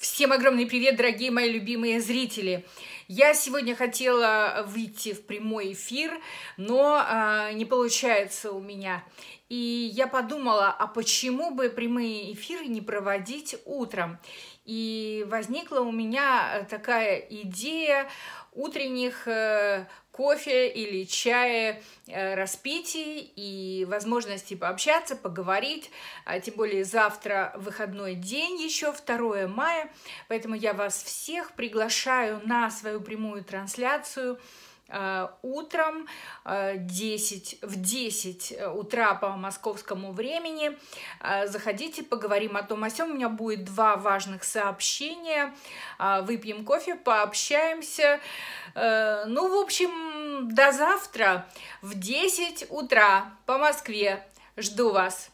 Всем огромный привет, дорогие мои любимые зрители! Я сегодня хотела выйти в прямой эфир, но э, не получается у меня. И я подумала, а почему бы прямые эфиры не проводить утром? И возникла у меня такая идея утренних э, кофе или чая э, распитий и возможности пообщаться, поговорить, а тем более завтра выходной день еще, 2 мая, поэтому я вас всех приглашаю на свою прямую трансляцию э, утром 10, э, в 10 утра по московскому времени. Заходите, поговорим о том, о сём. У меня будет два важных сообщения. Выпьем кофе, пообщаемся. Ну, в общем, до завтра в 10 утра по Москве. Жду вас.